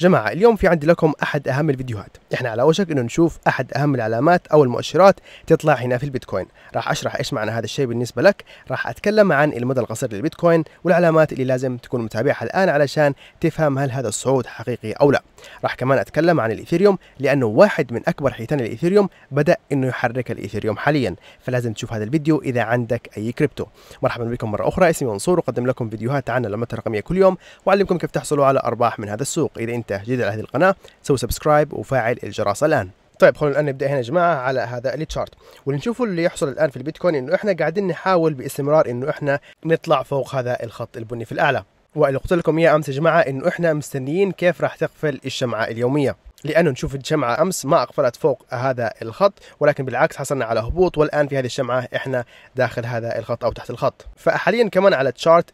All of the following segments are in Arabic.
جماعة اليوم في عندي لكم أحد أهم الفيديوهات إحنا على وشك إنه نشوف أحد أهم العلامات أو المؤشرات تطلع هنا في البيتكوين راح أشرح إيش معنى هذا الشيء بالنسبة لك راح أتكلم عن المدى القصير للبيتكوين والعلامات اللي لازم تكون متابعها الآن علشان تفهم هل هذا الصعود حقيقي أو لا راح كمان أتكلم عن الإيثيريوم لأنه واحد من أكبر حيتان الإيثيريوم بدأ إنه يحرك الإيثيريوم حاليا فلازم تشوف هذا الفيديو إذا عندك أي كريبتو مرحبا بكم مرة أخرى اسمي منصور وأقدم لكم فيديوهات عن العملات الرقمية كل يوم وأعلمكم كيف تحصلوا على أرباح من هذا السوق إذا أنت انت جديد على هذه القناه سوي سبسكرايب وفعل الجرس الان طيب خلونا الان نبدا هنا يا جماعه على هذا التشارت واللي نشوفه اللي يحصل الان في البيتكوين انه احنا قاعدين نحاول باستمرار انه احنا نطلع فوق هذا الخط البني في الاعلى واللي قلت لكم اياه امس يا جماعه انه احنا مستنيين كيف راح تقفل الشمعه اليوميه لانه نشوف الشمعه امس ما اقفلت فوق هذا الخط ولكن بالعكس حصلنا على هبوط والان في هذه الشمعه احنا داخل هذا الخط او تحت الخط فحاليا كمان على تشارت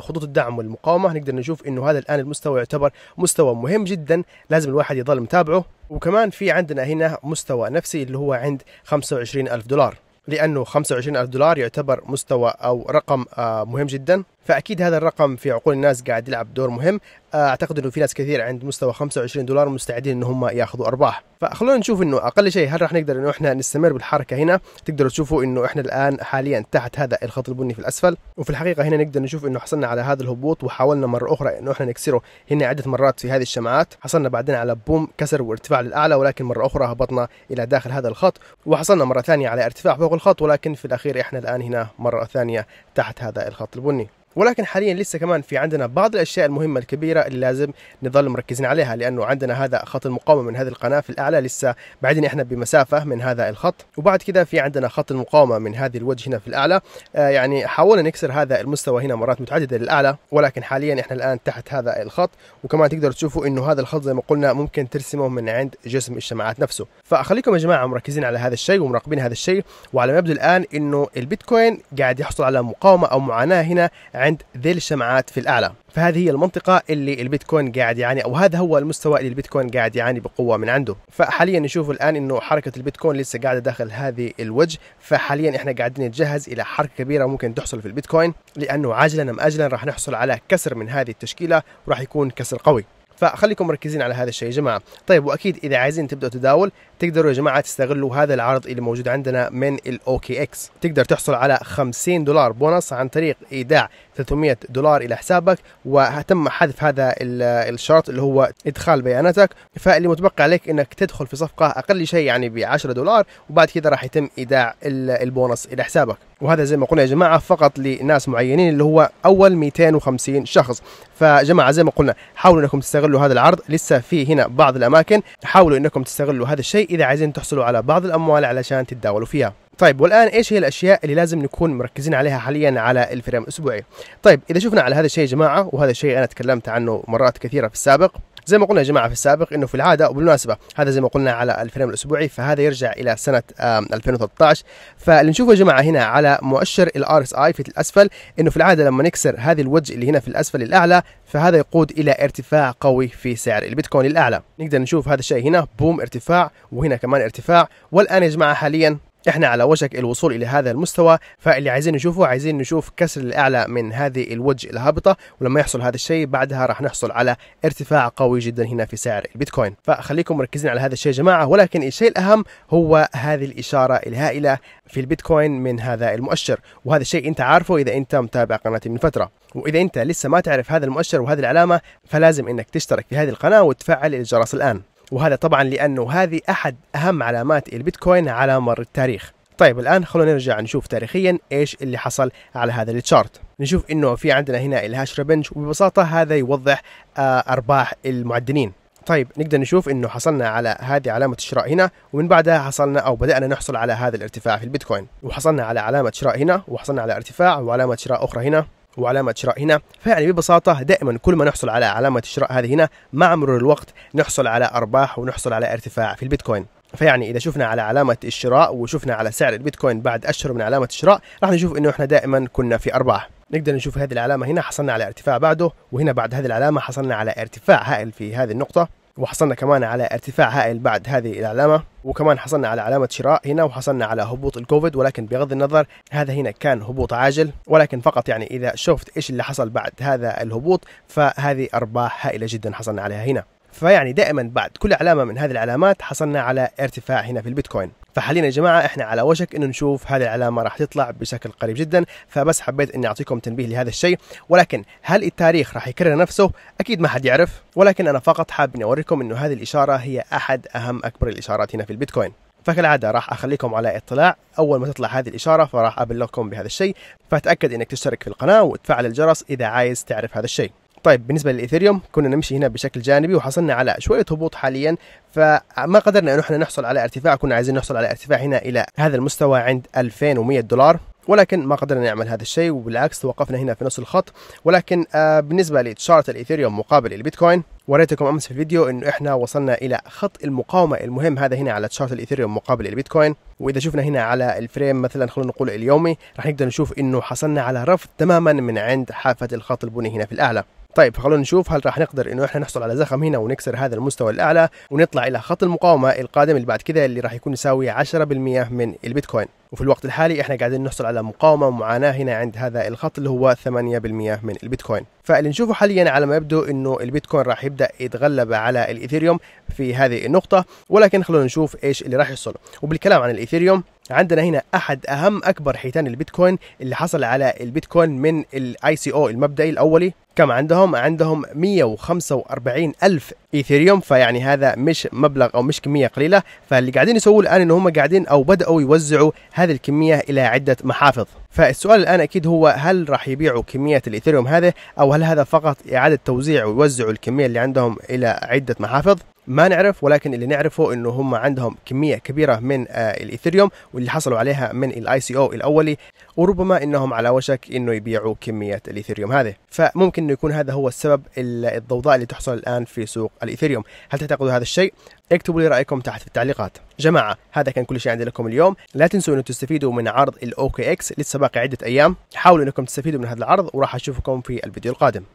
خطوط الدعم والمقاومه نقدر نشوف انه هذا الان المستوى يعتبر مستوى مهم جدا لازم الواحد يظل متابعه وكمان في عندنا هنا مستوى نفسي اللي هو عند 25000 دولار لأنه 25000 دولار يعتبر مستوى أو رقم آه، مهم جدا فاكيد هذا الرقم في عقول الناس قاعد يلعب دور مهم آه، اعتقد انه في ناس كثير عند مستوى 25 دولار مستعدين ان هم ياخذوا ارباح فخلونا نشوف انه اقل شيء هل راح نقدر انه احنا نستمر بالحركه هنا تقدروا تشوفوا انه احنا الان حاليا تحت هذا الخط البني في الاسفل وفي الحقيقه هنا نقدر نشوف انه حصلنا على هذا الهبوط وحاولنا مره اخرى انه احنا نكسره هنا عده مرات في هذه الشمعات حصلنا بعدين على بوم كسر وارتفاع للاعلى ولكن مره اخرى هبطنا الى داخل هذا الخط وحصلنا مره ثانيه على ارتفاع فوق الخط ولكن في الاخير احنا الان هنا مره ثانيه تحت هذا الخط البني ولكن حاليا لسه كمان في عندنا بعض الاشياء المهمه الكبيره اللي لازم نظل مركزين عليها لانه عندنا هذا خط المقاومه من هذه القناه في الاعلى لسه بعدين احنا بمسافه من هذا الخط وبعد كذا في عندنا خط المقاومه من هذه الوجه هنا في الاعلى آه يعني حاولنا نكسر هذا المستوى هنا مرات متعدده للاعلى ولكن حاليا احنا الان تحت هذا الخط وكمان تقدروا تشوفوا انه هذا الخط زي ما قلنا ممكن ترسمه من عند جسم الشماعات نفسه فخليكم يا جماعه مركزين على هذا الشيء ومراقبين هذا الشيء وعلى ما يبدو الان انه البيتكوين قاعد يحصل على مقاومه او معاناه هنا عند ذي الشمعات في الأعلى فهذه هي المنطقة اللي البيتكوين قاعد يعاني أو هذا هو المستوى اللي البيتكوين قاعد يعاني بقوة من عنده فحاليا نشوف الآن أنه حركة البيتكوين لسه قاعدة داخل هذه الوجه فحاليا إحنا قاعدين نتجهز إلى حركة كبيرة ممكن تحصل في البيتكوين لأنه عاجلا أم أجلا راح نحصل على كسر من هذه التشكيلة وراح يكون كسر قوي فخليكم مركزين على هذا الشيء يا جماعه طيب واكيد اذا عايزين تبداوا تداول تقدروا يا جماعه تستغلوا هذا العرض اللي موجود عندنا من الاوكي اكس تقدر تحصل على 50 دولار بونص عن طريق ايداع 300 دولار الى حسابك وتم حذف هذا الشرط اللي هو ادخال بياناتك فاللي متبقى عليك انك تدخل في صفقه اقل شيء يعني ب 10 دولار وبعد كده راح يتم ايداع البونص الى حسابك وهذا زي ما قلنا يا جماعه فقط لناس معينين اللي هو اول 250 شخص فجماعه زي ما قلنا حاولوا انكم تستغلوا هذا العرض لسه في هنا بعض الاماكن حاولوا انكم تستغلوا هذا الشيء اذا عايزين تحصلوا على بعض الاموال علشان تتداولوا فيها طيب والان ايش هي الاشياء اللي لازم نكون مركزين عليها حاليا على الفريم الاسبوعي طيب اذا شفنا على هذا الشيء يا جماعه وهذا الشيء انا تكلمت عنه مرات كثيره في السابق زي ما قلنا يا جماعه في السابق انه في العاده وبالمناسبه هذا زي ما قلنا على الفريم الاسبوعي فهذا يرجع الى سنه 2013 فاللي نشوفه يا جماعه هنا على مؤشر الار اس اي في الاسفل انه في العاده لما نكسر هذه الوجه اللي هنا في الاسفل الاعلى فهذا يقود الى ارتفاع قوي في سعر البيتكوين الاعلى نقدر نشوف هذا الشيء هنا بوم ارتفاع وهنا كمان ارتفاع والان يا جماعه حاليا احنا على وشك الوصول الى هذا المستوى فاللي عايزين نشوفه عايزين نشوف كسر الاعلى من هذه الوجه الهابطه ولما يحصل هذا الشيء بعدها راح نحصل على ارتفاع قوي جدا هنا في سعر البيتكوين فخليكم مركزين على هذا الشيء يا جماعه ولكن الشيء الاهم هو هذه الاشاره الهائله في البيتكوين من هذا المؤشر وهذا الشيء انت عارفه اذا انت متابع قناتي من فتره واذا انت لسه ما تعرف هذا المؤشر وهذه العلامه فلازم انك تشترك في هذه القناه وتفعل الجرس الان وهذا طبعا لأنه هذه أحد أهم علامات البيتكوين على مر التاريخ طيب الآن خلونا نرجع نشوف تاريخيا إيش اللي حصل على هذا التشارت نشوف إنه في عندنا هنا الهاش ريبنج وببساطة هذا يوضح آه، أرباح المعدنين طيب نقدر نشوف انه حصلنا على هذه علامه الشراء هنا ومن بعدها حصلنا او بدانا نحصل على هذا الارتفاع في البيتكوين وحصلنا على علامه شراء هنا وحصلنا على ارتفاع وعلامه شراء اخرى هنا وعلامة شراء هنا فيعني ببساطة دائما كل ما نحصل على علامة شراء هذه هنا مع مرور الوقت نحصل على أرباح ونحصل على ارتفاع في البيتكوين فيعني اذا شفنا على علامه الشراء وشفنا على سعر البيتكوين بعد اشهر من علامه الشراء راح نشوف انه احنا دائما كنا في ارباح نقدر نشوف هذه العلامه هنا حصلنا على ارتفاع بعده وهنا بعد هذه العلامه حصلنا على ارتفاع هائل في هذه النقطه وحصلنا كمان على ارتفاع هائل بعد هذه العلامة وكمان حصلنا على علامة شراء هنا وحصلنا على هبوط الكوفيد ولكن بغض النظر هذا هنا كان هبوط عاجل ولكن فقط يعني إذا شفت إيش اللي حصل بعد هذا الهبوط فهذه أرباح هائلة جدا حصلنا عليها هنا فيعني دائما بعد كل علامة من هذه العلامات حصلنا على ارتفاع هنا في البيتكوين فحاليا يا جماعه احنا على وشك انه نشوف هذه العلامه راح تطلع بشكل قريب جدا فبس حبيت اني اعطيكم تنبيه لهذا الشيء ولكن هل التاريخ راح يكرر نفسه اكيد ما حد يعرف ولكن انا فقط حاب اني اوريكم انه هذه الاشاره هي احد اهم اكبر الاشارات هنا في البيتكوين فكالعادة راح أخليكم على اطلاع أول ما تطلع هذه الإشارة فراح أبلغكم بهذا الشيء فتأكد أنك تشترك في القناة وتفعل الجرس إذا عايز تعرف هذا الشيء طيب بالنسبه للايثيريوم كنا نمشي هنا بشكل جانبي وحصلنا على شويه هبوط حاليا فما قدرنا ان احنا نحصل على ارتفاع كنا عايزين نحصل على ارتفاع هنا الى هذا المستوى عند 2100 دولار ولكن ما قدرنا نعمل هذا الشيء وبالعكس توقفنا هنا في نص الخط ولكن آه، بالنسبه لتشارت الايثيريوم مقابل البيتكوين وريتكم امس في الفيديو انه احنا وصلنا الى خط المقاومه المهم هذا هنا على تشارت الايثيريوم مقابل البيتكوين واذا شفنا هنا على الفريم مثلا خلينا نقول اليومي راح نقدر نشوف انه حصلنا على رفض تماما من عند حافه الخط البني هنا في الاعلى طيب خلونا نشوف هل راح نقدر انه احنا نحصل على زخم هنا ونكسر هذا المستوى الاعلى ونطلع الى خط المقاومه القادم اللي بعد كذا اللي راح يكون يساوي 10% من البيتكوين وفي الوقت الحالي احنا قاعدين نحصل على مقاومه ومعاناه هنا عند هذا الخط اللي هو 8% من البيتكوين فاللي نشوفه حاليا على ما يبدو انه البيتكوين راح يبدا يتغلب على الايثيريوم في هذه النقطه ولكن خلونا نشوف ايش اللي راح يحصل وبالكلام عن الايثيريوم عندنا هنا احد اهم اكبر حيتان البيتكوين اللي حصل على البيتكوين من الاي سي او المبدئي الاولي كم عندهم عندهم 145 ألف إيثيريوم فيعني هذا مش مبلغ أو مش كمية قليلة فاللي قاعدين يسووه الآن إن هم قاعدين أو بدأوا يوزعوا هذه الكمية إلى عدة محافظ فالسؤال الآن أكيد هو هل راح يبيعوا كمية الإيثيريوم هذه أو هل هذا فقط إعادة توزيع ويوزعوا الكمية اللي عندهم إلى عدة محافظ ما نعرف ولكن اللي نعرفه انه هم عندهم كميه كبيره من آه، الايثيريوم واللي حصلوا عليها من الاي سي او الاولي وربما انهم على وشك انه يبيعوا كميه الايثيريوم هذه فممكن انه يكون هذا هو السبب الضوضاء اللي تحصل الان في سوق الايثيريوم هل تعتقدوا هذا الشيء اكتبوا لي رايكم تحت في التعليقات جماعه هذا كان كل شيء عندي لكم اليوم لا تنسوا انه تستفيدوا من عرض الاوكي اكس لسه باقي عده ايام حاولوا انكم تستفيدوا من هذا العرض وراح اشوفكم في الفيديو القادم